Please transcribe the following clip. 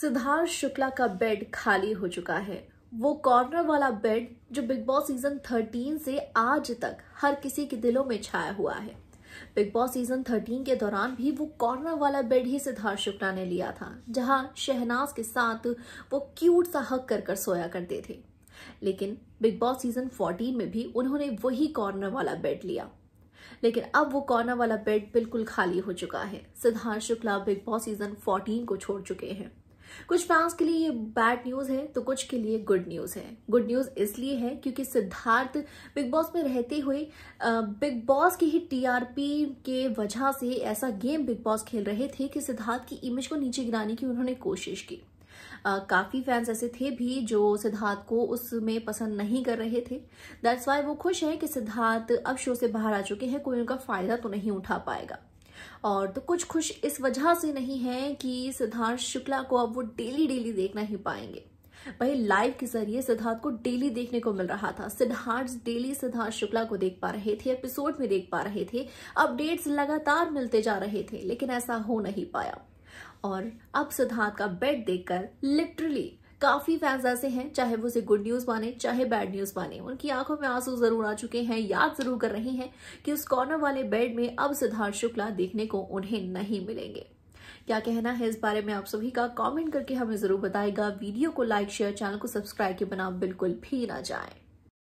सिद्धार्थ शुक्ला का बेड खाली हो चुका है वो कॉर्नर वाला बेड जो बिग बॉस सीजन 13 से आज तक हर किसी के दिलों में छाया हुआ है बिग बॉस सीजन 13 के दौरान भी वो कॉर्नर वाला बेड ही सिद्धार्थ शुक्ला ने लिया था जहां शहनाज के साथ वो क्यूट सा हक कर कर सोया करते थे लेकिन बिग बॉस सीजन 14 में भी उन्होंने वही कॉर्नर वाला बेड लिया लेकिन अब वो कॉर्नर वाला बेड बिल्कुल खाली हो चुका है Siddharth Shukla Bigg Boss season 14 को छोड़ चुके हैं कुछ फैंस के लिए ये बैड न्यूज है तो कुछ के लिए गुड न्यूज है गुड न्यूज इसलिए है क्योंकि सिद्धार्थ बिग बॉस में रहते हुए बिग बॉस की ही टीआरपी के वजह से ऐसा गेम बिग बॉस खेल रहे थे कि सिद्धार्थ की इमेज को नीचे गिराने की उन्होंने कोशिश की आ, काफ़ी फैंस ऐसे थे भी जो सिद्धार्थ को उसमें पसंद नहीं कर रहे थे दैट्स वाई वो खुश है कि सिद्धार्थ अब शो से बाहर आ चुके हैं कोई उनका फ़ायदा तो नहीं उठा पाएगा और तो कुछ खुश इस वजह से नहीं है कि सिद्धार्थ शुक्ला को अब वो डेली डेली देखना ही पाएंगे भाई लाइव के जरिए सिद्धार्थ को डेली देखने को मिल रहा था सिद्धार्थ डेली सिद्धार्थ शुक्ला को देख पा रहे थे एपिसोड में देख पा रहे थे अपडेट्स लगातार मिलते जा रहे थे लेकिन ऐसा हो नहीं पाया और अब सिद्धार्थ का बेड देखकर लिटरली काफी फैंस ऐसे हैं चाहे वो उसे गुड न्यूज माने चाहे बैड न्यूज माने उनकी आंखों में आंसू जरूर आ चुके हैं याद जरूर कर रहे हैं कि उस कॉर्नर वाले बेड में अब सिद्धार्थ शुक्ला देखने को उन्हें नहीं मिलेंगे क्या कहना है इस बारे में आप सभी का कमेंट करके हमें जरूर बताएगा वीडियो को लाइक शेयर चैनल को सब्सक्राइब के बना बिल्कुल भी ना जाए